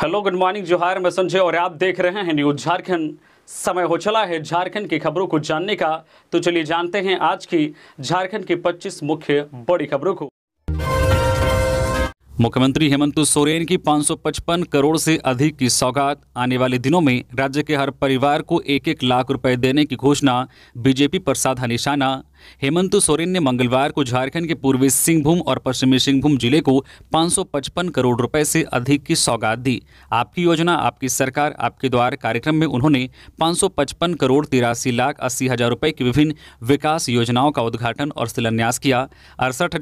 hello good morning जोहार मैं संजय और आप देख रहे हैं न्यूज झारखंड समय हो चला है झारखंड की खबरों को जानने का तो चलिए जानते हैं आज की झारखंड की 25 मुख्य बड़ी खबरों को मुख्यमंत्री हेमंत सोरेन की 555 करोड़ से अधिक की सौगात आने वाले दिनों में राज्य के हर परिवार को एक एक लाख रुपए देने की घोषणा बीजेपी पर साधा निशाना हेमंत सोरेन ने मंगलवार को झारखंड के पूर्वी सिंहभूम और पश्चिमी सिंहभूम जिले को 555 करोड़ रुपए से अधिक की सौगात दी आपकी योजना आपकी सरकार आपके द्वार कार्यक्रम में उन्होंने 555 करोड़ तिरासी लाख अस्सी हजार रुपए की विभिन्न विकास योजनाओं का उद्घाटन और शिलान्यास किया अड़सठ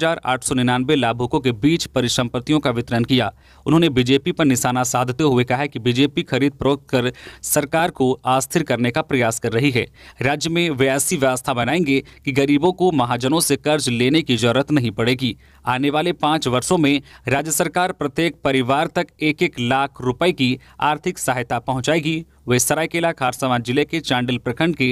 लाभुकों के बीच परिसंपत्तियों का वितरण किया उन्होंने बीजेपी पर निशाना साधते हुए कहा कि बीजेपी खरीद प्रोक कर सरकार को अस्थिर करने का प्रयास कर रही है राज्य में वे ऐसी व्यवस्था बनाएंगे कि गरीब गरीबों को महाजनों से कर्ज लेने की जरूरत नहीं पड़ेगी आने वाले पाँच वर्षों में राज्य सरकार प्रत्येक परिवार तक एक एक लाख रुपए की आर्थिक सहायता पहुंचाएगी वे सरायकेला खारसवा जिले के चांडिल प्रखंड के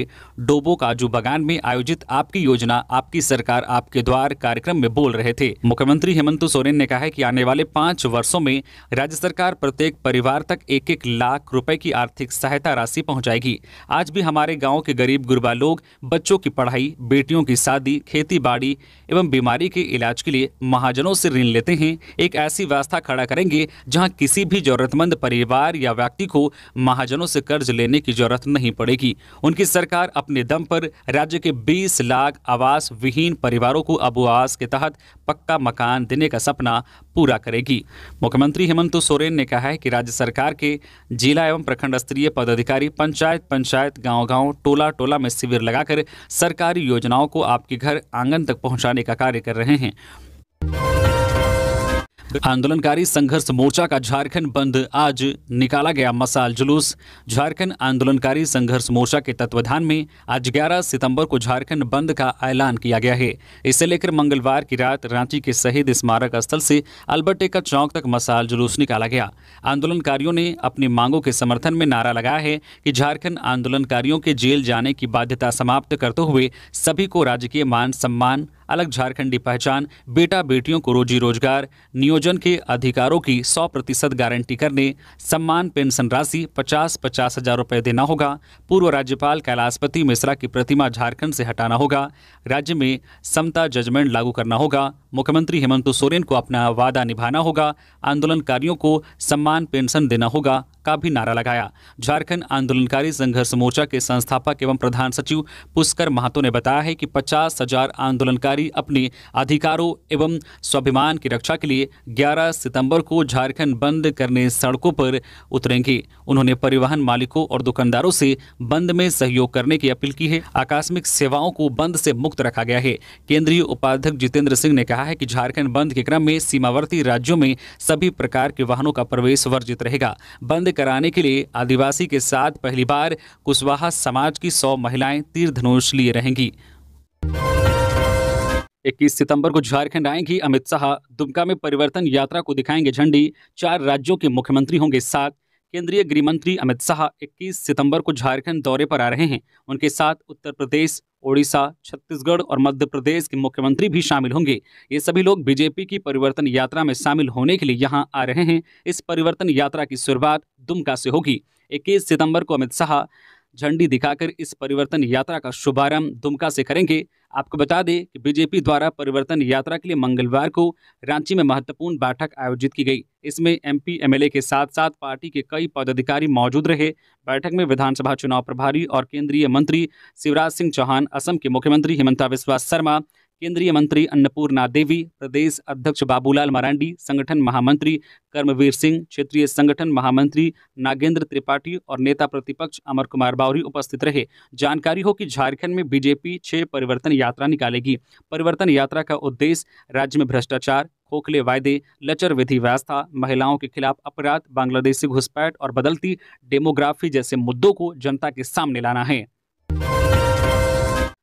डोबो काजू बागान में आयोजित आपकी योजना आपकी सरकार आपके द्वार कार्यक्रम में बोल रहे थे मुख्यमंत्री हेमंत सोरेन ने कहा है कि आने वाले पाँच वर्षों में राज्य सरकार प्रत्येक परिवार तक एक एक लाख रुपए की आर्थिक सहायता राशि पहुँचाएगी आज भी हमारे गाँव के गरीब गुरबा लोग बच्चों की पढ़ाई बेटियों की शादी खेती बाड़ी एवं बीमारी के इलाज के लिए महाजनों से ऋण लेते हैं एक ऐसी व्यवस्था खड़ा करेंगे जहाँ किसी भी जरूरतमंद परिवार या व्यक्ति को महाजनों से कर्ज लेने की जरूरत नहीं पड़ेगी उनकी सरकार अपने दम पर राज्य के 20 लाख आवास विहीन परिवारों को अब आवास के तहत पक्का मकान देने का सपना पूरा करेगी मुख्यमंत्री हेमंत सोरेन ने कहा है कि राज्य सरकार के जिला एवं प्रखंड स्तरीय पदाधिकारी पंचायत पंचायत गाँव गाँव टोला टोला में शिविर लगाकर सरकारी योजनाओं को आपके घर आंगन तक पहुँचाने का कार्य कर रहे हैं आंदोलनकारी संघर्ष मोर्चा का झारखंड बंद आज निकाला गया मसाल जुलूस झारखंड आंदोलनकारी संघर्ष मोर्चा के तत्वाधान में आज 11 सितंबर को झारखंड बंद का ऐलान किया गया है इसे लेकर मंगलवार की रात रांची के शहीद स्मारक स्थल से अल्बर्टेका चौक तक मसाल जुलूस निकाला गया आंदोलनकारियों ने अपनी मांगों के समर्थन में नारा लगाया है कि झारखंड आंदोलनकारियों के जेल जाने की बाध्यता समाप्त करते हुए सभी को राजकीय मान सम्मान अलग झारखंडी पहचान बेटा बेटियों को रोजी रोजगार नियोजन नियोजन के अधिकारों की 100 प्रतिशत गारंटी करने सम्मान पेंशन राशि पचास पचास हजार रुपये देना होगा पूर्व राज्यपाल कैलाशपति मिश्रा की प्रतिमा झारखंड से हटाना होगा राज्य में समता जजमेंट लागू करना होगा मुख्यमंत्री हेमंत सोरेन को अपना वादा निभाना होगा आंदोलनकारियों को सम्मान पेंशन देना होगा का भी नारा लगाया झारखंड आंदोलनकारी संघर्ष मोर्चा के संस्थापक एवं प्रधान सचिव पुष्कर महातो ने बताया है कि पचास हजार आंदोलनकारी अपने अधिकारों एवं स्वाभिमान की रक्षा के लिए 11 सितंबर को झारखंड बंद करने सड़कों पर उतरेंगे उन्होंने परिवहन मालिकों और दुकानदारों से बंद में सहयोग करने की अपील की है आकस्मिक सेवाओं को बंद से मुक्त रखा गया है केंद्रीय उपाध्यक्ष जितेंद्र सिंह ने कहा है कि झारखंड बंद के क्रम में सीमावर्ती राज्यों में सभी प्रकार के वाहनों का प्रवेश वर्जित रहेगा बंद कराने के लिए आदिवासी के साथ पहली बार कुशवाहा समाज की सौ महिलाएं तीर धनुष लिए रहेंगी 21 सितंबर को झारखंड आएंगी अमित शाह दुमका में परिवर्तन यात्रा को दिखाएंगे झंडी चार राज्यों के मुख्यमंत्री होंगे साथ केंद्रीय गृह मंत्री अमित शाह 21 सितंबर को झारखंड दौरे पर आ रहे हैं उनके साथ उत्तर प्रदेश ओडिशा छत्तीसगढ़ और मध्य प्रदेश के मुख्यमंत्री भी शामिल होंगे ये सभी लोग बीजेपी की परिवर्तन यात्रा में शामिल होने के लिए यहाँ आ रहे हैं इस परिवर्तन यात्रा की शुरुआत दुमका से होगी इक्कीस सितंबर को अमित शाह झंडी दिखाकर इस परिवर्तन यात्रा का शुभारंभ दुमका से करेंगे आपको बता दें कि बीजेपी द्वारा परिवर्तन यात्रा के लिए मंगलवार को रांची में महत्वपूर्ण बैठक आयोजित की गई इसमें एमपी एमएलए के साथ साथ पार्टी के कई पदाधिकारी मौजूद रहे बैठक में विधानसभा चुनाव प्रभारी और केंद्रीय मंत्री शिवराज सिंह चौहान असम के मुख्यमंत्री हिमंता बिस्वा शर्मा केंद्रीय मंत्री अन्नपूर्णा देवी प्रदेश अध्यक्ष बाबूलाल मरांडी संगठन महामंत्री कर्मवीर सिंह क्षेत्रीय संगठन महामंत्री नागेंद्र त्रिपाठी और नेता प्रतिपक्ष अमर कुमार बावरी उपस्थित रहे जानकारी हो कि झारखंड में बीजेपी छह परिवर्तन यात्रा निकालेगी परिवर्तन यात्रा का उद्देश्य राज्य में भ्रष्टाचार खोखले वायदे लचर विधि व्यवस्था महिलाओं के खिलाफ अपराध बांग्लादेशी घुसपैठ और बदलती डेमोग्राफी जैसे मुद्दों को जनता के सामने लाना है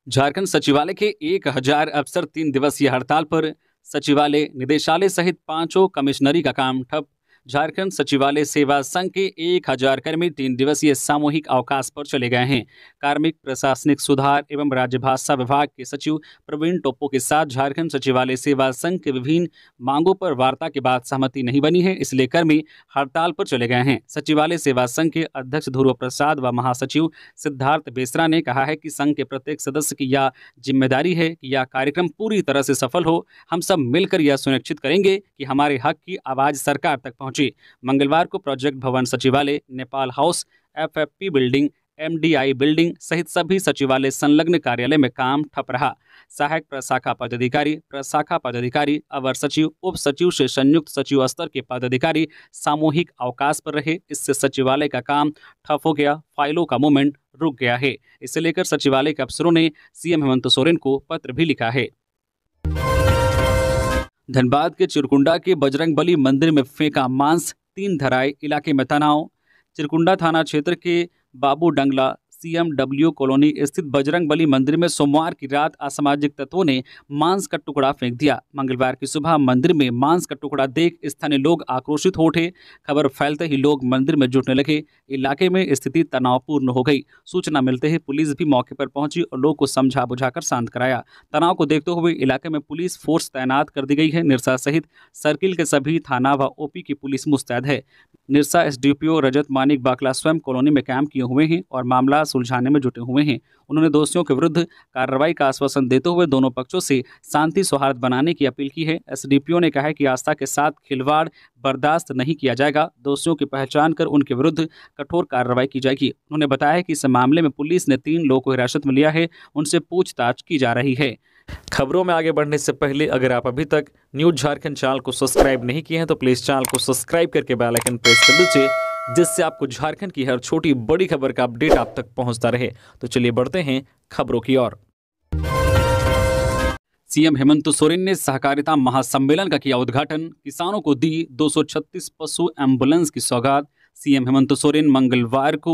झारखंड सचिवालय के एक हजार अफसर तीन दिवसीय हड़ताल पर सचिवालय निदेशालय सहित पांचों कमिश्नरी का काम ठप झारखंड सचिवालय सेवा संघ के एक हजार कर्मी तीन दिवसीय सामूहिक अवकाश पर चले गए हैं कार्मिक प्रशासनिक सुधार एवं राज्यभाषा विभाग के सचिव प्रवीण टोप्पो के साथ झारखंड सचिवालय सेवा संघ के विभिन्न मांगों पर वार्ता के बाद सहमति नहीं बनी है इसलिए कर्मी हड़ताल पर चले गए हैं सचिवालय सेवा संघ के अध्यक्ष ध्रुव प्रसाद व महासचिव सिद्धार्थ बेसरा ने कहा है कि संघ के प्रत्येक सदस्य की यह जिम्मेदारी है कि यह कार्यक्रम पूरी तरह से सफल हो हम सब मिलकर यह सुनिश्चित करेंगे कि हमारे हक की आवाज़ सरकार तक पहुँच पहुंची मंगलवार को प्रोजेक्ट भवन सचिवालय Nepal house F building MDI building सहित सभी सचिवालय संलग्न कार्यालय में काम ठप रहा सहायक प्रशाखा पदाधिकारी प्रशाखा पदाधिकारी अवर सचिव उप सचिव से संयुक्त सचिव स्तर के पदाधिकारी सामूहिक अवकाश पर रहे इससे सचिवालय का काम ठप हो गया फाइलों का मूवमेंट रुक गया है इसे लेकर सचिवालय के अफसरों ने सीएम हेमंत सोरेन को पत्र भी लिखा है धनबाद के चिरकुंडा के बजरंगबली मंदिर में फेंका मांस तीन धराए इलाके में तनाव चिरकुंडा थाना क्षेत्र के बाबू डंगला सीएमडब्ल्यू कॉलोनी स्थित बजरंगबली मंदिर में सोमवार की रात असामाजिक तत्वों ने मांस का टुकड़ा फेंक दिया मंगलवार की सुबह मंदिर में मांस का टुकड़ा देख स्थानीय लोग आक्रोशित हो उठे खबर फैलते ही लोग मंदिर में जुटने लगे इलाके में स्थिति तनावपूर्ण हो गई सूचना मिलते ही पुलिस भी मौके पर पहुंची और लोग को समझा बुझा शांत कराया तनाव को देखते हुए इलाके में पुलिस फोर्स तैनात कर दी गई है निरसा सहित सर्किल के सभी थाना व ओपी की पुलिस मुस्तैद है निरसा एसडीपीओ रजत मानिक बाकला स्वयं कॉलोनी में कैंप किए हुए हैं और मामला सुलझाने में जुटे हुए हैं उन्होंने दोषियों के विरुद्ध कार्रवाई का आश्वासन देते हुए दोनों पक्षों से शांति सौहार्द बनाने की अपील की है एसडीपीओ ने कहा है कि आस्था के साथ खिलवाड़ बर्दाश्त नहीं किया जाएगा दोषियों की पहचान कर उनके विरुद्ध कठोर कार्रवाई की जाएगी उन्होंने बताया कि इस मामले में पुलिस ने तीन लोगों को हिरासत में लिया है उनसे पूछताछ की जा रही है खबरों में आगे बढ़ने से पहले अगर आप अभी तक न्यूज झारखंड चैनल को सब्सक्राइब नहीं किए हैं तो प्लीज़ चैनल को सब्सक्राइब करके बेल आइकन प्रेस कर दीजिए जिससे आपको झारखंड की हर छोटी बड़ी खबर का अपडेट आप तक पहुंचता रहे तो चलिए बढ़ते हैं खबरों की ओर सीएम हेमंत सोरेन ने सहकारिता महासम्मेलन का किया उद्घाटन किसानों को दी दो पशु एम्बुलेंस की सौगात सीएम हेमंत सोरेन मंगलवार को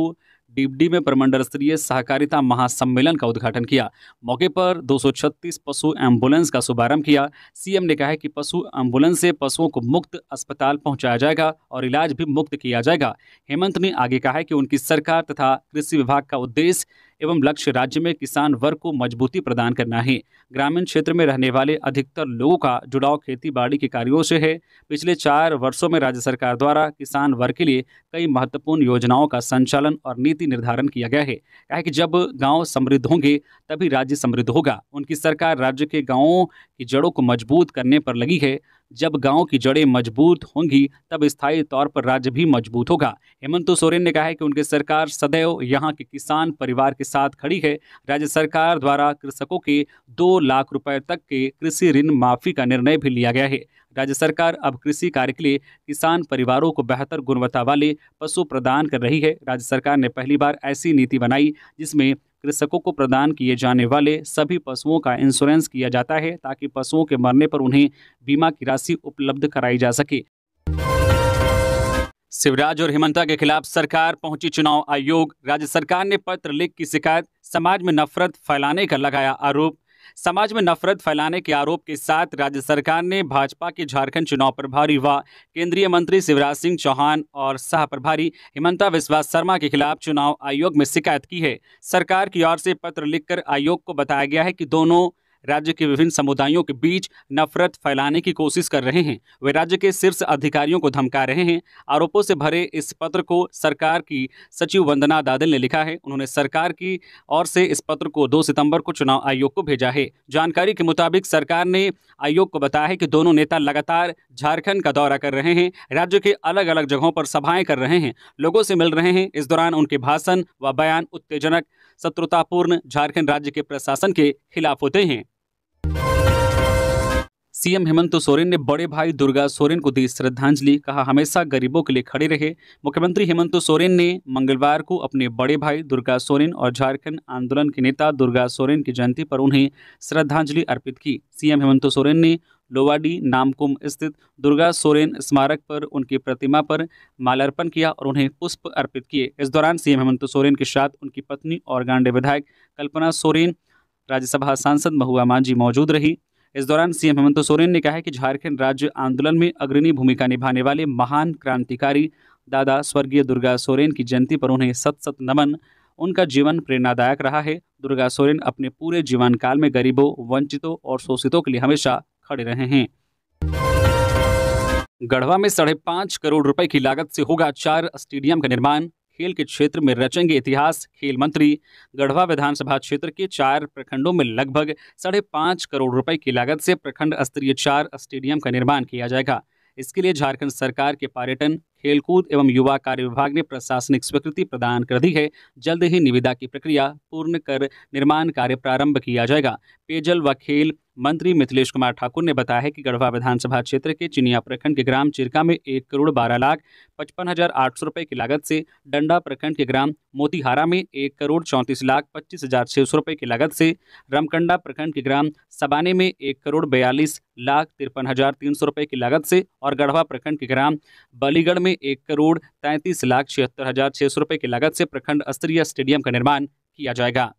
डीबडी में प्रमंडल स्तरीय सहकारिता महासम्मेलन का उद्घाटन किया मौके पर 236 पशु एम्बुलेंस का शुभारंभ किया सीएम ने कहा कि पशु एम्बुलेंस से पशुओं को मुक्त अस्पताल पहुंचाया जाएगा और इलाज भी मुक्त किया जाएगा हेमंत ने आगे कहा है कि उनकी सरकार तथा कृषि विभाग का उद्देश्य एवं लक्ष्य राज्य में किसान वर्ग को मजबूती प्रदान करना है ग्रामीण क्षेत्र में रहने वाले अधिकतर लोगों का जुड़ाव खेती बाड़ी के कार्यों से है पिछले चार वर्षों में राज्य सरकार द्वारा किसान वर्ग के लिए कई महत्वपूर्ण योजनाओं का संचालन और नीति निर्धारण किया गया है क्या कि जब गाँव समृद्ध होंगे तभी राज्य समृद्ध होगा उनकी सरकार राज्य के गाँवों की जड़ों को मजबूत करने पर लगी है जब गांव की जड़ें मजबूत होंगी तब स्थायी तौर पर राज्य भी मजबूत होगा हेमंत सोरेन ने कहा है कि उनकी सरकार सदैव यहां के किसान परिवार के साथ खड़ी है राज्य सरकार द्वारा कृषकों के दो लाख रुपए तक के कृषि ऋण माफी का निर्णय भी लिया गया है राज्य सरकार अब कृषि कार्य के लिए किसान परिवारों को बेहतर गुणवत्ता वाले पशु प्रदान कर रही है राज्य सरकार ने पहली बार ऐसी नीति बनाई जिसमें कृषकों को प्रदान किए जाने वाले सभी पशुओं का इंश्योरेंस किया जाता है ताकि पशुओं के मरने पर उन्हें बीमा की राशि उपलब्ध कराई जा सके शिवराज और हेमंता के खिलाफ सरकार पहुंची चुनाव आयोग राज्य सरकार ने पत्र लिख की शिकायत समाज में नफरत फैलाने का लगाया आरोप समाज में नफरत फैलाने के आरोप के साथ राज्य सरकार ने भाजपा के झारखंड चुनाव प्रभारी व केंद्रीय मंत्री शिवराज सिंह चौहान और सह प्रभारी हिमंता विश्वा शर्मा के खिलाफ चुनाव आयोग में शिकायत की है सरकार की ओर से पत्र लिखकर आयोग को बताया गया है कि दोनों राज्य के विभिन्न समुदायों के बीच नफरत फैलाने की कोशिश कर रहे हैं वे राज्य के शीर्ष अधिकारियों को धमका रहे हैं आरोपों से भरे इस पत्र को सरकार की सचिव वंदना दादल ने लिखा है उन्होंने सरकार की ओर से इस पत्र को दो सितंबर को चुनाव आयोग को भेजा है जानकारी के मुताबिक सरकार ने आयोग को बताया है कि दोनों नेता लगातार झारखंड का दौरा कर रहे हैं राज्य के अलग अलग जगहों पर सभाएं कर रहे हैं लोगों से मिल रहे हैं इस दौरान उनके भाषण व बयान उत्तेजनक शत्रुतापूर्ण झारखंड राज्य के प्रशासन के खिलाफ होते हैं सीएम हेमंत सोरेन ने बड़े भाई दुर्गा सोरेन को दी श्रद्धांजलि कहा हमेशा गरीबों के लिए खड़े रहे मुख्यमंत्री हेमंत सोरेन ने मंगलवार को अपने बड़े भाई दुर्गा सोरेन और झारखंड आंदोलन के नेता दुर्गा सोरेन की जयंती पर उन्हें श्रद्धांजलि अर्पित की सीएम हेमंत सोरेन ने लोवाडी नामकुम स्थित दुर्गा सोरेन स्मारक पर उनकी प्रतिमा पर माल्यार्पण किया और उन्हें पुष्प अर्पित किए इस दौरान सीएम हेमंत सोरेन के साथ उनकी पत्नी और गांडे विधायक कल्पना सोरेन राज्यसभा सांसद महुआ मांझी मौजूद रही इस दौरान सीएम हेमंत सोरेन ने कहा कि झारखंड राज्य आंदोलन में अग्रणी भूमिका निभाने वाले महान क्रांतिकारी दादा स्वर्गीय दुर्गा सोरेन की जयंती पर उन्हें सत सत नमन उनका जीवन प्रेरणादायक रहा है दुर्गा सोरेन अपने पूरे जीवन काल में गरीबों वंचितों और शोषितों के लिए हमेशा खड़े रहे हैं गढ़वा में साढ़े पांच करोड़ रुपए की लागत से होगा चार स्टेडियम का निर्माण खेल के क्षेत्र में रचेंगे इतिहास खेल मंत्री गढ़वा विधानसभा क्षेत्र के चार प्रखंडों में लगभग साढ़े पाँच करोड़ रुपए की लागत से प्रखंड स्तरीय चार स्टेडियम का निर्माण किया जाएगा इसके लिए झारखंड सरकार के पर्यटन खेलकूद एवं युवा कार्य विभाग ने प्रशासनिक स्वीकृति प्रदान कर दी है जल्द ही निविदा की प्रक्रिया पूर्ण कर निर्माण कार्य प्रारंभ किया जाएगा पेयजल व खेल मंत्री मिथिलेश कुमार ठाकुर ने बताया है कि गढ़वा विधानसभा क्षेत्र के चिनिया प्रखंड के ग्राम चिरका में एक करोड़ बारह लाख पचपन हजार आठ सौ रुपये की लागत से डंडा प्रखंड के ग्राम मोतीहारा में एक करोड़ चौंतीस लाख पच्चीस हजार छः सौ रुपये की लागत से रमकंडा प्रखंड के ग्राम सबाने में एक करोड़ बयालीस लाख तिरपन हजार तीन सौ रुपये की लागत से और गढ़वा प्रखंड के ग्राम बलीगढ़ में एक करोड़ तैंतीस लाख छिहत्तर हजार छः सौ रुपये की लागत से प्रखंड स्तरीय स्टेडियम का निर्माण किया जाएगा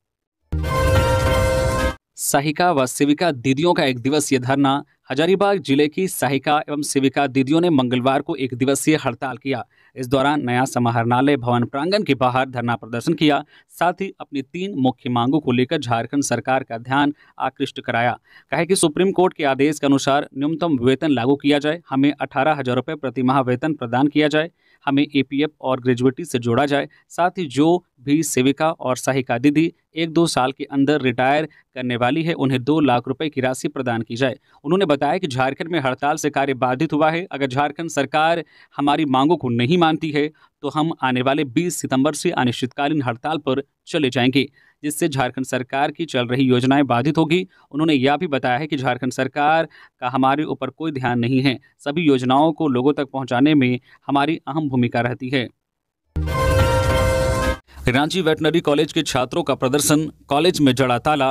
सहिका व सेविका दीदियों का एक दिवसीय धरना हजारीबाग जिले की सहिका एवं सेविका दीदियों ने मंगलवार को एक दिवसीय हड़ताल किया इस दौरान नया समाहरणालय भवन प्रांगण के बाहर धरना प्रदर्शन किया साथ ही अपनी तीन मुख्य मांगों को लेकर झारखंड सरकार का ध्यान आकृष्ट कराया कहा कि सुप्रीम कोर्ट के आदेश के अनुसार न्यूनतम वेतन लागू किया जाए हमें अठारह हजार रुपये प्रतिमाह वेतन प्रदान किया जाए हमें ए और ग्रेजुएटी से जोड़ा जाए साथ ही जो भी सेविका और सहायिका दीदी एक दो साल के अंदर रिटायर करने वाली है उन्हें दो लाख रुपए की राशि प्रदान की जाए उन्होंने बताया कि झारखंड में हड़ताल से कार्य बाधित हुआ है अगर झारखंड सरकार हमारी मांगों को नहीं मानती है तो हम आने वाले 20 सितंबर से अनिश्चितकालीन हड़ताल पर चले जाएंगे जिससे झारखंड सरकार की चल रही योजनाएं बाधित होगी उन्होंने यह भी बताया है कि झारखंड सरकार का हमारे ऊपर कोई ध्यान नहीं है सभी योजनाओं को लोगों तक पहुँचाने में हमारी अहम भूमिका रहती है रांची वेटनरी कॉलेज के छात्रों का प्रदर्शन कॉलेज में जड़ा ताला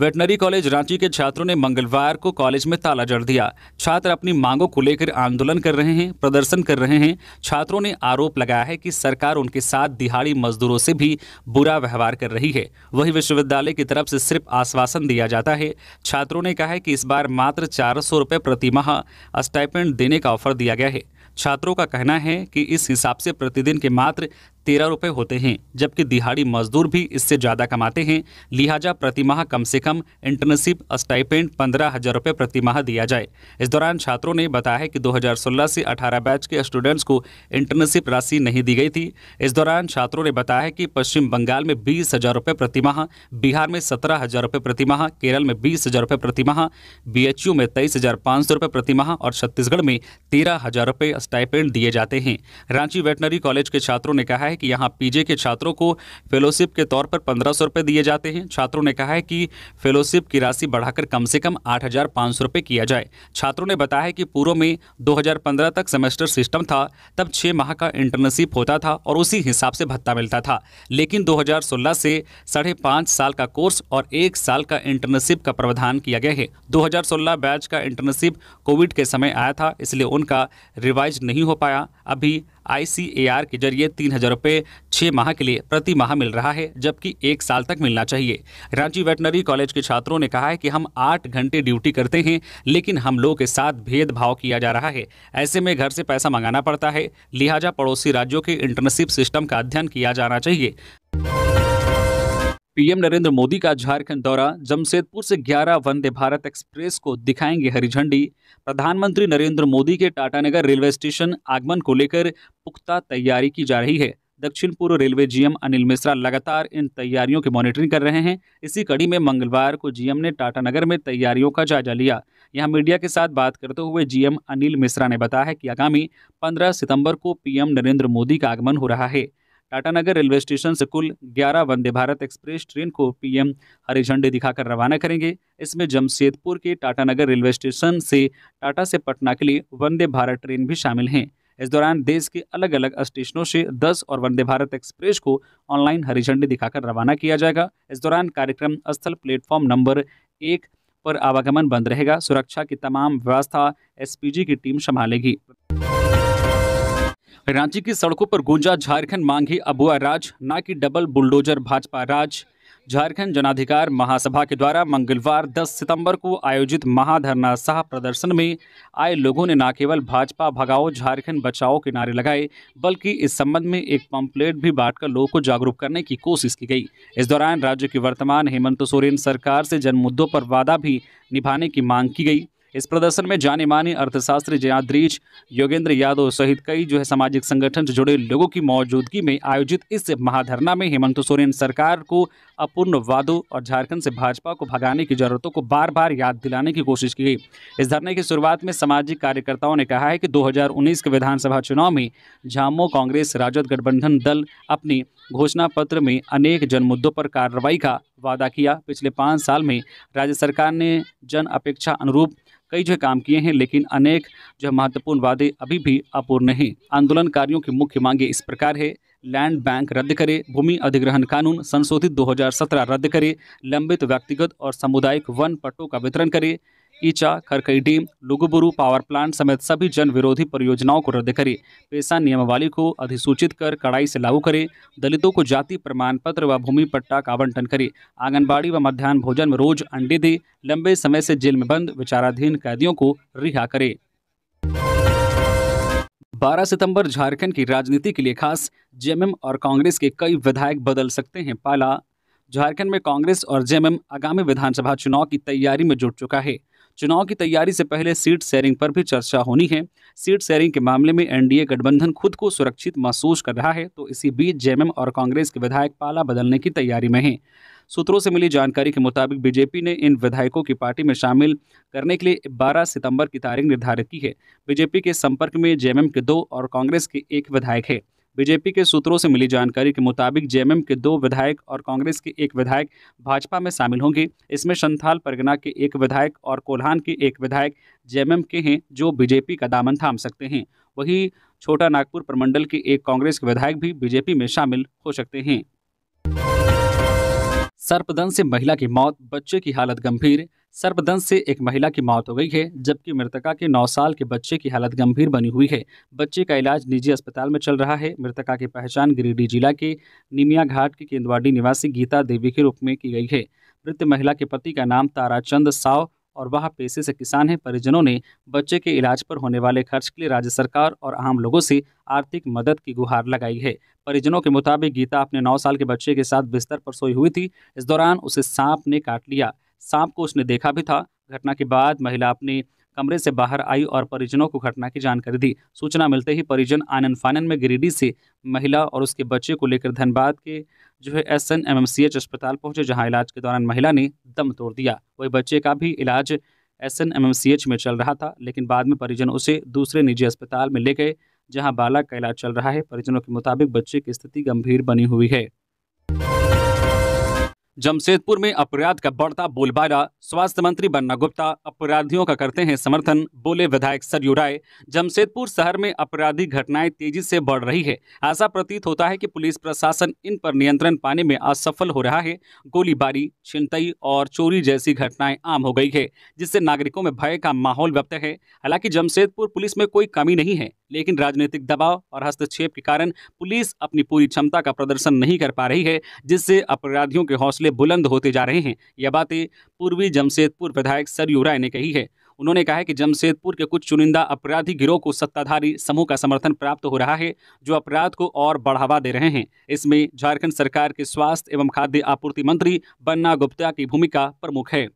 वेटनरी कॉलेज रांची के छात्रों ने मंगलवार को कॉलेज में ताला जड़ दिया छात्र अपनी मांगों को लेकर आंदोलन कर रहे हैं प्रदर्शन कर रहे हैं छात्रों ने आरोप लगाया है कि सरकार उनके साथ दिहाड़ी मजदूरों से भी बुरा व्यवहार कर रही है वही विश्वविद्यालय की तरफ से सिर्फ आश्वासन दिया जाता है छात्रों ने कहा है कि इस बार मात्र चार सौ प्रति माह स्टाइपेंड देने का ऑफर दिया गया है छात्रों का कहना है कि इस हिसाब से प्रतिदिन के मात्र तेरह रुपये होते हैं जबकि दिहाड़ी मजदूर भी इससे ज़्यादा कमाते हैं लिहाजा प्रतिमाह कम से कम इंटर्नशिप स्टाइपेंट पंद्रह हज़ार रुपये प्रतिमाह दिया जाए इस दौरान छात्रों ने बताया कि 2016 से 18 बैच के स्टूडेंट्स को इंटर्नशिप राशि नहीं दी गई थी इस दौरान छात्रों ने बताया कि पश्चिम बंगाल में बीस हज़ार रुपये प्रतिमाह बिहार में सत्रह हज़ार रुपये प्रतिमाह केरल में बीस हज़ार रुपये प्रतिमाह बी एच यू में तेईस हज़ार पाँच सौ रुपये प्रतिमाह और छत्तीसगढ़ में तेरह हज़ार रुपये स्टाइपेंट दिए जाते हैं रांची वेटनरी कॉलेज के छात्रों ने कहा है कि यहाँ पीजे के छात्रों को फेलोशिप के तौर पर पंद्रह सौ रुपये दिए जाते हैं छात्रों ने कहा है कि फेलोशिप की राशि बढ़ाकर कम से कम आठ हज़ार पाँच सौ रुपये किया जाए छात्रों ने बताया है कि पूर्व में 2015 तक सेमेस्टर सिस्टम था तब छः माह का इंटर्नशिप होता था और उसी हिसाब से भत्ता मिलता था लेकिन 2016 से साढ़े पाँच साल का कोर्स और एक साल का इंटर्नशिप का प्रावधान किया गया है 2016 बैच का इंटर्नशिप कोविड के समय आया था इसलिए उनका रिवाइज नहीं हो पाया अभी आईसीएआर के जरिए तीन हजार रुपये छः माह के लिए प्रति माह मिल रहा है जबकि एक साल तक मिलना चाहिए रांची वेटनरी कॉलेज के छात्रों ने कहा है कि हम आठ घंटे ड्यूटी करते हैं लेकिन हम लोगों के साथ भेदभाव किया जा रहा है ऐसे में घर से पैसा मंगाना पड़ता है लिहाजा पड़ोसी राज्यों के इंटर्नशिप सिस्टम का अध्ययन किया जाना चाहिए पीएम नरेंद्र मोदी का झारखंड दौरा जमशेदपुर से 11 वंदे भारत एक्सप्रेस को दिखाएंगे हरी झंडी प्रधानमंत्री नरेंद्र मोदी के टाटानगर रेलवे स्टेशन आगमन को लेकर पुख्ता तैयारी की जा रही है दक्षिण पूर्व रेलवे जीएम अनिल मिश्रा लगातार इन तैयारियों की मॉनिटरिंग कर रहे हैं इसी कड़ी में मंगलवार को जीएम ने टाटानगर में तैयारियों का जायजा लिया यहां मीडिया के साथ बात करते हुए जीएम अनिल मिश्रा ने बताया कि आगामी 15 सितंबर को पीएम नरेंद्र मोदी का आगमन हो रहा है टाटानगर रेलवे स्टेशन से कुल 11 वंदे भारत एक्सप्रेस ट्रेन को पीएम हरी झंडी दिखाकर रवाना करेंगे इसमें जमशेदपुर के टाटानगर रेलवे स्टेशन से टाटा से पटना के लिए वंदे भारत ट्रेन भी शामिल हैं इस दौरान देश के अलग अलग स्टेशनों से 10 और वंदे भारत एक्सप्रेस को ऑनलाइन हरी झंडी दिखाकर रवाना किया जाएगा इस दौरान कार्यक्रम स्थल प्लेटफॉर्म नंबर एक पर आवागमन बंद रहेगा सुरक्षा की तमाम व्यवस्था एसपीजी की टीम संभालेगी रांची की सड़कों पर गूंजा झारखंड मांगी अबुआ राज ना कि डबल बुलडोजर भाजपा राज झारखंड जनाधिकार महासभा के द्वारा मंगलवार 10 सितंबर को आयोजित महाधरना सह प्रदर्शन में आए लोगों ने न केवल भाजपा भगाओ झारखंड बचाओ के नारे लगाए बल्कि इस संबंध में एक पंपलेट भी बांटकर लोगों को जागरूक करने की कोशिश की गई इस दौरान राज्य की वर्तमान हेमंत सोरेन सरकार से जन मुद्दों पर वादा भी निभाने की मांग की गई इस प्रदर्शन में जाने माने अर्थशास्त्री जयाद्रीज योगेंद्र यादव सहित कई जो है सामाजिक संगठन से जुड़े लोगों की मौजूदगी में आयोजित इस महाधरना में हेमंत सोरेन सरकार को अपूर्ण वादों और झारखंड से भाजपा को भगाने की जरूरतों को बार बार याद दिलाने की कोशिश की गई इस धरने की शुरुआत में सामाजिक कार्यकर्ताओं ने कहा है कि दो के विधानसभा चुनाव में झामो कांग्रेस राजद गठबंधन दल अपने घोषणा पत्र में अनेक जन मुद्दों पर कार्रवाई का वादा किया पिछले पाँच साल में राज्य सरकार ने जन अपेक्षा अनुरूप कई जो काम किए हैं लेकिन अनेक जो महत्वपूर्ण वादे अभी भी अपूर्ण हैं आंदोलनकारियों की मुख्य मांगे इस प्रकार है लैंड बैंक रद्द करे भूमि अधिग्रहण कानून संशोधित 2017 रद्द करे लंबित व्यक्तिगत और सामुदायिक वन पट्टों का वितरण करे Icha Kharkai dam Luguburu power plant समेत सभी जन विरोधी परियोजनाओं को रद्द करे पेशा नियमावली को अधिसूचित कर कड़ाई से लागू करे दलितों को जाति प्रमाण पत्र व भूमि पट्टा का आवंटन करे आंगनबाड़ी व मध्यान्ह भोजन में रोज अंडे दे लंबे समय से जेल में बंद विचाराधीन कैदियों को रिहा करे 12 सितंबर झारखंड की राजनीति के लिए खास जेएमएम और कांग्रेस के कई विधायक बदल सकते हैं पाला झारखंड में कांग्रेस और जेएमएम आगामी विधानसभा चुनाव की तैयारी में जुट चुका है चुनाव की तैयारी से पहले सीट शेयरिंग पर भी चर्चा होनी है सीट शेयरिंग के मामले में एनडीए गठबंधन खुद को सुरक्षित महसूस कर रहा है तो इसी बीच जेएमएम और कांग्रेस के विधायक पाला बदलने की तैयारी में है सूत्रों से मिली जानकारी के मुताबिक बीजेपी ने इन विधायकों की पार्टी में शामिल करने के लिए 12 सितंबर की तारीख निर्धारित की है बीजेपी के संपर्क में जेएमएम के दो और कांग्रेस के एक विधायक है बीजेपी के सूत्रों से मिली जानकारी के मुताबिक जेएमएम के दो विधायक और कांग्रेस के एक विधायक भाजपा में शामिल होंगे इसमें संथाल परगना के एक विधायक और कोल्हान के एक विधायक जेएमएम के हैं जो बीजेपी का दामन थाम सकते हैं वहीं छोटा नागपुर प्रमंडल के एक कांग्रेस के विधायक भी बीजेपी में शामिल हो सकते हैं सर्पदन से महिला की मौत बच्चे की हालत गंभीर सर्पदंश से एक महिला की मौत हो गई है जबकि मृतका के 9 साल के बच्चे की हालत गंभीर बनी हुई है बच्चे का इलाज निजी अस्पताल में चल रहा है मृतका की पहचान गिरिडीह जिला के निमिया घाट के केंदवाडी निवासी गीता देवी के रूप में की गई है मृत महिला के पति का नाम ताराचंद साव और वह पेशे से किसान है परिजनों ने बच्चे के इलाज पर होने वाले खर्च के लिए राज्य सरकार और आम लोगों से आर्थिक मदद की गुहार लगाई है परिजनों के मुताबिक गीता अपने नौ साल के बच्चे के साथ बिस्तर पर सोई हुई थी इस दौरान उसे सांप ने काट लिया सांप को उसने देखा भी था घटना के बाद महिला अपने कमरे से बाहर आई और परिजनों को घटना की जानकारी दी सूचना मिलते ही परिजन आनंद फानन में गिरिडीह से महिला और उसके बच्चे को लेकर धनबाद के जो है S N M M C H अस्पताल पहुंचे जहां इलाज के दौरान महिला ने दम तोड़ दिया वही बच्चे का भी इलाज S N M M C H में चल रहा था लेकिन बाद में परिजन उसे दूसरे निजी अस्पताल में ले गए जहाँ बालक का इलाज चल रहा है परिजनों के मुताबिक बच्चे की स्थिति गंभीर बनी हुई है जमशेदपुर में अपराध का बढ़ता बोलबाला स्वास्थ्य मंत्री बन्ना गुप्ता अपराधियों का करते हैं समर्थन बोले विधायक सरयू राय जमशेदपुर शहर में अपराधी घटनाएं तेजी से बढ़ रही है ऐसा प्रतीत होता है कि पुलिस प्रशासन इन पर नियंत्रण पाने में असफल हो रहा है गोलीबारी छिनतई और चोरी जैसी घटनाएं आम हो गई है जिससे नागरिकों में भय का माहौल व्याप्त है हालांकि जमशेदपुर पुलिस में कोई कमी नहीं है लेकिन राजनीतिक दबाव और हस्तक्षेप के कारण पुलिस अपनी पूरी क्षमता का प्रदर्शन नहीं कर पा रही है जिससे अपराधियों के हौसले बुलंद होते जा रहे हैं यह बातें पूर्वी जमशेदपुर विधायक सरयू राय ने कही है उन्होंने कहा कि जमशेदपुर के कुछ चुनिंदा अपराधी गिरोह को सत्ताधारी समूह का समर्थन प्राप्त हो रहा है जो अपराध को और बढ़ावा दे रहे हैं इसमें झारखंड सरकार के स्वास्थ्य एवं खाद्य आपूर्ति मंत्री बन्ना गुप्ता की भूमिका प्रमुख है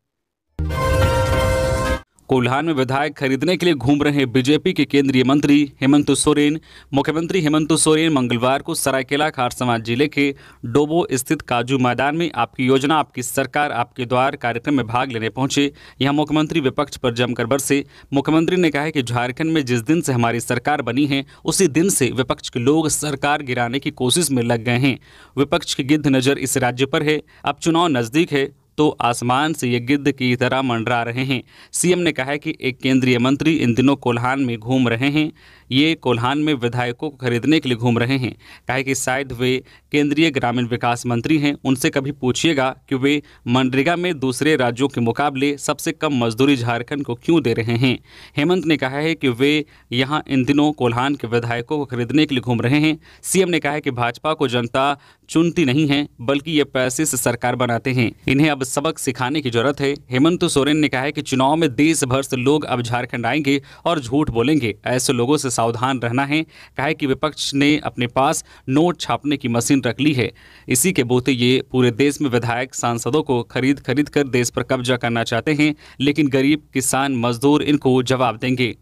कोल्हान में विधायक खरीदने के लिए घूम रहे बीजेपी के केंद्रीय मंत्री हेमंत सोरेन मुख्यमंत्री हेमंत सोरेन मंगलवार को सरायकेला खारसवा जिले के डोबो स्थित काजू मैदान में आपकी योजना आपकी सरकार आपके द्वार कार्यक्रम में भाग लेने पहुंचे यहां मुख्यमंत्री विपक्ष पर जमकर बरसे मुख्यमंत्री ने कहा कि झारखंड में जिस दिन से हमारी सरकार बनी है उसी दिन से विपक्ष के लोग सरकार गिराने की कोशिश में लग गए हैं विपक्ष की गिद्ध नज़र इस राज्य पर है अब चुनाव नज़दीक है तो आसमान से ये गिद्ध की तरह मंडरा रहे हैं सीएम ने कहा है कि एक केंद्रीय मंत्री इन दिनों कोल्हान में घूम रहे हैं ये कोल्हान में विधायकों को खरीदने के लिए घूम रहे हैं कहा है कि शायद वे केंद्रीय ग्रामीण विकास मंत्री हैं उनसे कभी पूछिएगा कि वे मनरेगा में दूसरे राज्यों के मुकाबले सबसे कम मजदूरी झारखंड को क्यों दे रहे हैं हेमंत ने कहा है कि वे यहाँ इन दिनों कोल्हान के विधायकों को खरीदने के लिए घूम रहे हैं सीएम ने कहा है कि भाजपा को जनता चुनती नहीं है बल्कि ये पैसे से सरकार बनाते हैं इन्हें अब सबक सिखाने की जरूरत है हेमंत सोरेन ने कहा है कि चुनाव में देश भर से लोग अब झारखंड आएंगे और झूठ बोलेंगे ऐसे लोगों से सावधान रहना है कहा है कि विपक्ष ने अपने पास नोट छापने की मशीन रख ली है इसी के बोते ये पूरे देश में विधायक सांसदों को खरीद खरीद कर देश पर कब्जा करना चाहते हैं लेकिन गरीब किसान मजदूर इनको जवाब देंगे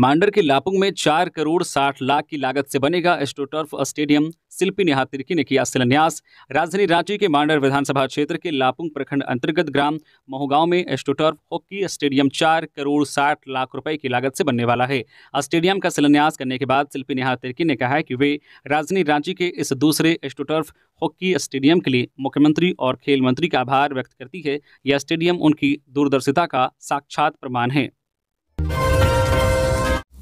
मांडर के लापुंग में चार करोड़ साठ लाख की लागत से बनेगा एस्टोटर्फ स्टेडियम शिल्पी नेहा तिर्की ने किया शिलान्यास राजधानी रांची के मांडर विधानसभा क्षेत्र के लापुंग प्रखंड अंतर्गत ग्राम महुगांव में एस्टोटर्फ हॉकी स्टेडियम चार करोड़ साठ लाख रुपए की लागत से बनने वाला है स्टेडियम का शिलान्यास करने के बाद शिल्पी नेहा तिर्की ने कहा है कि वे राजधानी रांची के इस दूसरे एस्टोटर्फ हॉकी स्टेडियम के लिए मुख्यमंत्री और खेल मंत्री का आभार व्यक्त करती है यह स्टेडियम उनकी दूरदर्शिता का साक्षात प्रमाण है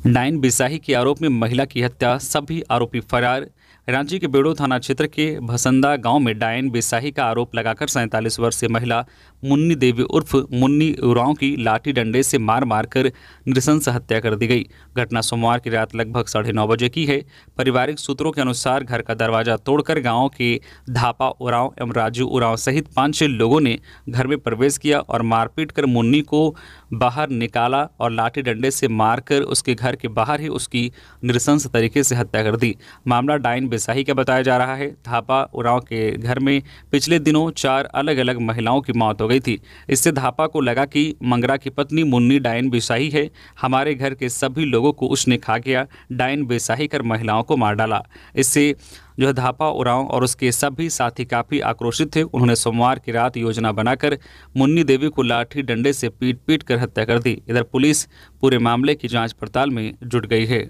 नाइन बिसाही के आरोप में महिला की हत्या सभी आरोपी फरार रांची के बेड़ो थाना क्षेत्र के भसंदा गांव में डायन बिसाही का आरोप लगाकर सैंतालीस वर्षीय महिला मुन्नी देवी उर्फ मुन्नी उरांव की लाठी डंडे से मार मारकर नृशंस हत्या कर दी गई घटना सोमवार की रात लगभग साढ़े नौ बजे की है पारिवारिक सूत्रों के अनुसार घर का दरवाजा तोड़कर गाँव के धापा उरांव एवं राजू उरांव सहित पाँच छः लोगों ने घर में प्रवेश किया और मारपीट कर मुन्नी को बाहर निकाला और लाठी डंडे से मारकर उसके घर के बाहर ही उसकी नृशंस तरीके से हत्या कर दी मामला डाइन बेसाही का बताया जा रहा है धापा उरांव के घर में पिछले दिनों चार अलग अलग महिलाओं की मौत हो गई थी इससे धापा को लगा कि मंगरा की पत्नी मुन्नी डायन बेसाही है हमारे घर के सभी लोगों को उसने खा गया डायन बेसाही कर महिलाओं को मार डाला इससे जो है धापा उराव और उसके सभी साथी काफ़ी आक्रोशित थे उन्होंने सोमवार की रात योजना बनाकर मुन्नी देवी को लाठी डंडे से पीट पीट कर हत्या कर दी इधर पुलिस पूरे मामले की जांच पड़ताल में जुट गई है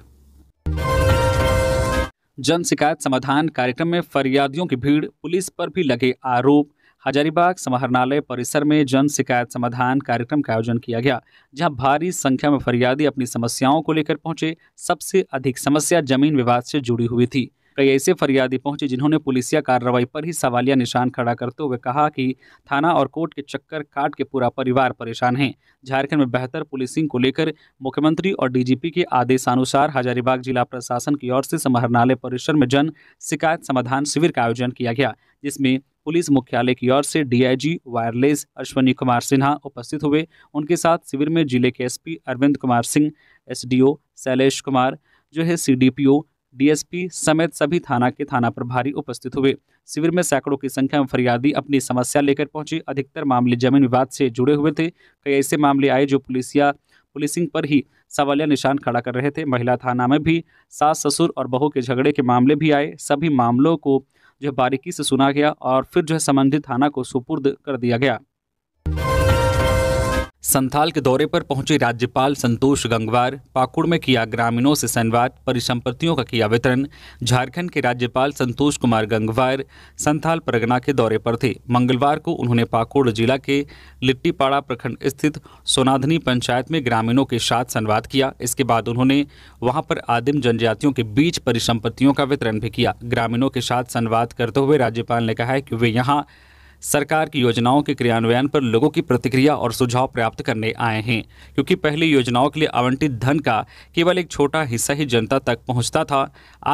जन शिकायत समाधान कार्यक्रम में फरियादियों की भीड़ पुलिस पर भी लगे आरोप हजारीबाग समाहरणालय परिसर में जन शिकायत समाधान कार्यक्रम का आयोजन किया गया जहां भारी संख्या में फरियादी अपनी समस्याओं को लेकर पहुंचे सबसे अधिक समस्या जमीन विवाद से जुड़ी हुई थी कई ऐसे फरियादी पहुंचे जिन्होंने पुलिसिया कार्रवाई पर ही सवालिया निशान खड़ा करते हुए कहा कि थाना और कोर्ट के चक्कर काट के पूरा परिवार परेशान है झारखंड में बेहतर पुलिसिंग को लेकर मुख्यमंत्री और डीजीपी के आदेशानुसार हजारीबाग जिला प्रशासन की ओर से समाहरणालय परिसर में जन शिकायत समाधान शिविर का आयोजन किया गया जिसमें पुलिस मुख्यालय की ओर से डीआईजी वायरलेस अश्वनी कुमार सिन्हा उपस्थित हुए उनके साथ शिविर में जिले के एसपी अरविंद कुमार सिंह एसडीओ शैलेश कुमार जो है सीडीपीओ डीएसपी समेत सभी थाना के थाना प्रभारी उपस्थित हुए शिविर में सैकड़ों की संख्या में फरियादी अपनी समस्या लेकर पहुंचे अधिकतर मामले जमीन विवाद से जुड़े हुए थे कई ऐसे मामले आए जो पुलिस या पुलिसिंग पर ही सवालिया निशान खड़ा कर रहे थे महिला थाना में भी सास ससुर और बहू के झगड़े के मामले भी आए सभी मामलों को जो बारीकी से सुना गया और फिर जो है संबंधित थाना को सुपुर्द कर दिया गया संथाल के दौरे पर पहुंचे राज्यपाल संतोष गंगवार पाकुड़ में किया ग्रामीणों से संवाद परिसंपत्तियों का किया वितरण झारखंड के राज्यपाल संतोष कुमार गंगवार संथाल परगना के दौरे पर थे मंगलवार को उन्होंने पाकुड़ जिला के लिट्टीपाड़ा प्रखंड स्थित सोनाधनी पंचायत में ग्रामीणों के साथ संवाद किया इसके बाद उन्होंने वहाँ पर आदिम जनजातियों के बीच परिसंपत्तियों का वितरण भी किया ग्रामीणों के साथ संवाद करते हुए राज्यपाल ने कहा है कि वे यहाँ सरकार की योजनाओं के क्रियान्वयन पर लोगों की प्रतिक्रिया और सुझाव प्राप्त करने आए हैं क्योंकि पहली योजनाओं के लिए आवंटित धन का केवल एक छोटा हिस्सा ही जनता तक पहुंचता था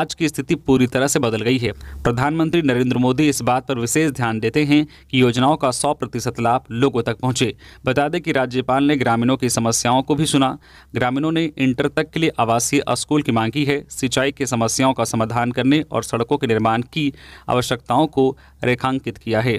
आज की स्थिति पूरी तरह से बदल गई है प्रधानमंत्री नरेंद्र मोदी इस बात पर विशेष ध्यान देते हैं कि योजनाओं का सौ प्रतिशत लाभ लोगों तक पहुँचे बता दें कि राज्यपाल ने ग्रामीणों की समस्याओं को भी सुना ग्रामीणों ने इंटर तक के लिए आवासीय स्कूल की मांग की है सिंचाई की समस्याओं का समाधान करने और सड़कों के निर्माण की आवश्यकताओं को रेखांकित किया है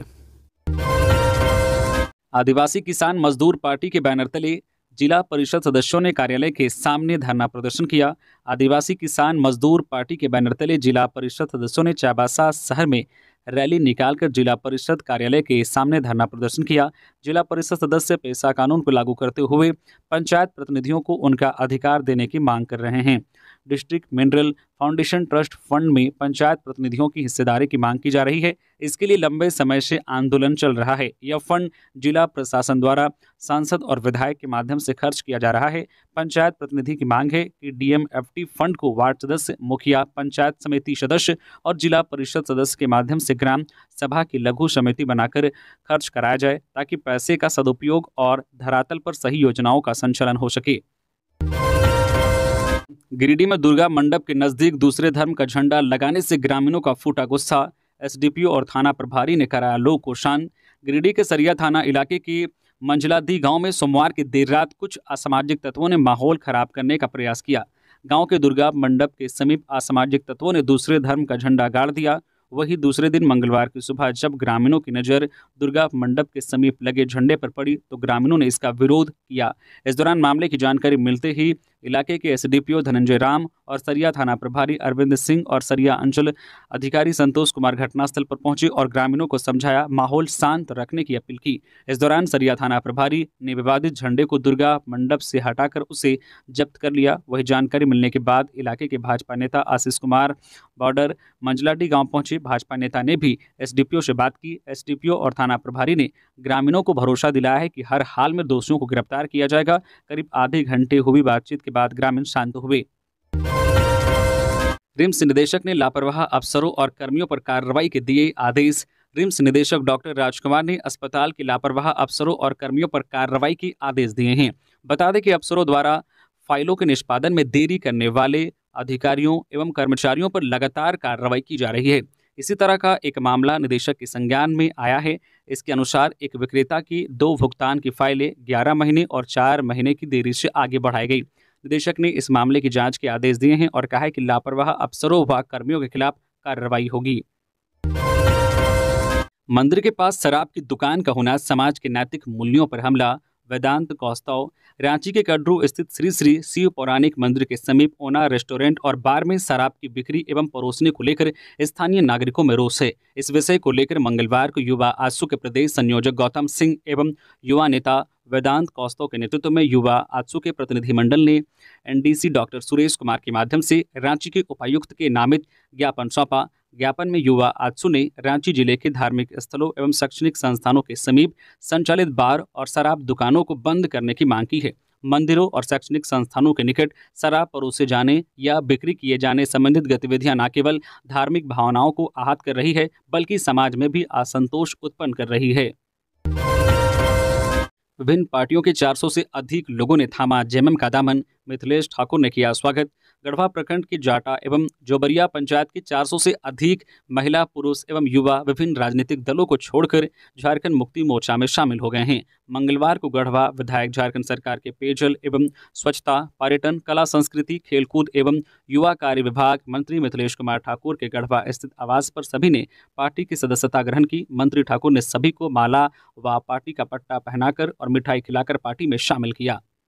आदिवासी किसान मजदूर पार्टी के बैनर तले जिला परिषद सदस्यों ने कार्यालय के सामने धरना प्रदर्शन किया आदिवासी किसान मजदूर पार्टी के बैनर तले जिला परिषद सदस्यों ने चाबासा शहर में रैली निकालकर जिला परिषद कार्यालय के सामने धरना प्रदर्शन किया जिला परिषद सदस्य पैसा कानून को लागू करते हुए पंचायत प्रतिनिधियों को उनका अधिकार देने की मांग कर रहे हैं district mineral foundation trust fund में पंचायत प्रतिनिधियों की हिस्सेदारी की मांग की जा रही है इसके लिए लंबे समय से आंदोलन चल रहा है यह फंड जिला प्रशासन द्वारा सांसद और विधायक के माध्यम से खर्च किया जा रहा है पंचायत प्रतिनिधि की मांग है कि डीएमएफटी फंड को वार्ड सदस्य मुखिया पंचायत समिति सदस्य और जिला परिषद सदस्य के माध्यम से ग्राम सभा की लघु समिति बनाकर खर्च कराया जाए ताकि पैसे का सदुपयोग और धरातल पर सही योजनाओं का संचालन हो सके गिरिडीह में दुर्गा मंडप के नजदीक दूसरे धर्म का झंडा लगाने से ग्रामीणों का फूटा गुस्सा एसडीपीओ और थाना प्रभारी ने कराया लोग को शांत गिरिडीह के सरिया थाना इलाके की मंजलादी गांव में सोमवार की देर रात कुछ असामाजिक तत्वों ने माहौल खराब करने का प्रयास किया गांव के दुर्गा मंडप के समीप असामाजिक तत्वों ने दूसरे धर्म का झंडा गाड़ दिया वही दूसरे दिन मंगलवार की सुबह जब ग्रामीणों की नज़र दुर्गा मंडप के समीप लगे झंडे पर पड़ी तो ग्रामीणों ने इसका विरोध किया इस दौरान मामले की जानकारी मिलते ही इलाके के एसडीपीओ धनंजय राम और सरिया थाना प्रभारी अरविंद सिंह और सरिया अंचल अधिकारी संतोष कुमार घटनास्थल पर पहुंचे और ग्रामीणों को समझाया माहौल शांत रखने की अपील की इस दौरान सरिया थाना प्रभारी ने विवादित झंडे को दुर्गा मंडप से हटाकर उसे जब्त कर लिया वही जानकारी मिलने के बाद इलाके के भाजपा नेता आशीष कुमार बॉर्डर मंजलाडी गाँव पहुंचे भाजपा नेता ने भी एस से बात की एस और थाना प्रभारी ने ग्रामीणों को भरोसा दिलाया है कि हर हाल में दोषियों को गिरफ्तार किया जाएगा करीब आधे घंटे हुई बातचीत के बाद ग्रामीण शांत हुए रिम्स निदेशक ने लापरवाह अफसरों और कर्मियों पर कार्रवाई के दिए आदेश रिम्स निदेशक डॉक्टर राजकुमार ने अस्पताल के लापरवाह अफसरों और कर्मियों पर कार्रवाई के आदेश दिए हैं बता दें कि अफसरों द्वारा फाइलों के निष्पादन में देरी करने वाले अधिकारियों एवं कर्मचारियों पर लगातार कार्रवाई की जा रही है इसी तरह का एक मामला निदेशक के संज्ञान में आया है इसके अनुसार एक विक्रेता की दो भुगतान की फाइलें ग्यारह महीने और चार महीने की देरी से आगे बढ़ाई गई निदेशक ने इस मामले की जांच के आदेश दिए हैं और कहा है कि लापरवाह अफसरों व कर्मियों के खिलाफ कार्रवाई होगी मंदिर के पास शराब की दुकान का होना समाज के नैतिक मूल्यों पर हमला वेदांत कौस्ताव रांची के कड्रू स्थित श्री श्री शिव पौराणिक मंदिर के समीप ओना रेस्टोरेंट और बार में शराब की बिक्री एवं परोसने को लेकर स्थानीय नागरिकों में रोष है इस विषय को लेकर मंगलवार को युवा आजसू के प्रदेश संयोजक गौतम सिंह एवं युवा नेता वेदांत कौस्तव के नेतृत्व में युवा आजसू के प्रतिनिधिमंडल ने एनडीसी डॉक्टर सुरेश कुमार के माध्यम से रांची के उपायुक्त के नामित ज्ञापन सौंपा ज्ञापन में युवा आत्सू ने रांची जिले के धार्मिक स्थलों एवं शैक्षणिक संस्थानों के समीप संचालित बार और शराब दुकानों को बंद करने की मांग की है मंदिरों और शैक्षणिक संस्थानों के निकट शराब परोसे जाने या बिक्री किए जाने संबंधित गतिविधियां न केवल धार्मिक भावनाओं को आहत कर रही है बल्कि समाज में भी असंतोष उत्पन्न कर रही है विभिन्न पार्टियों के 400 से अधिक लोगों ने थामा जेएमएम का दामन मिथिलेश ठाकुर ने किया स्वागत गढ़वा प्रखंड के जाटा एवं जोबरिया पंचायत के 400 से अधिक महिला पुरुष एवं युवा विभिन्न राजनीतिक दलों को छोड़कर झारखंड मुक्ति मोर्चा में शामिल हो गए हैं मंगलवार को गढ़वा विधायक झारखंड सरकार के पेयजल एवं स्वच्छता पर्यटन कला संस्कृति खेलकूद एवं युवा कार्य विभाग मंत्री मिथिलेश कुमार ठाकुर के गढ़वा स्थित आवास पर सभी ने पार्टी की सदस्यता ग्रहण की मंत्री ठाकुर ने सभी को माला व पार्टी का पट्टा पहनाकर और मिठाई खिलाकर पार्टी में शामिल किया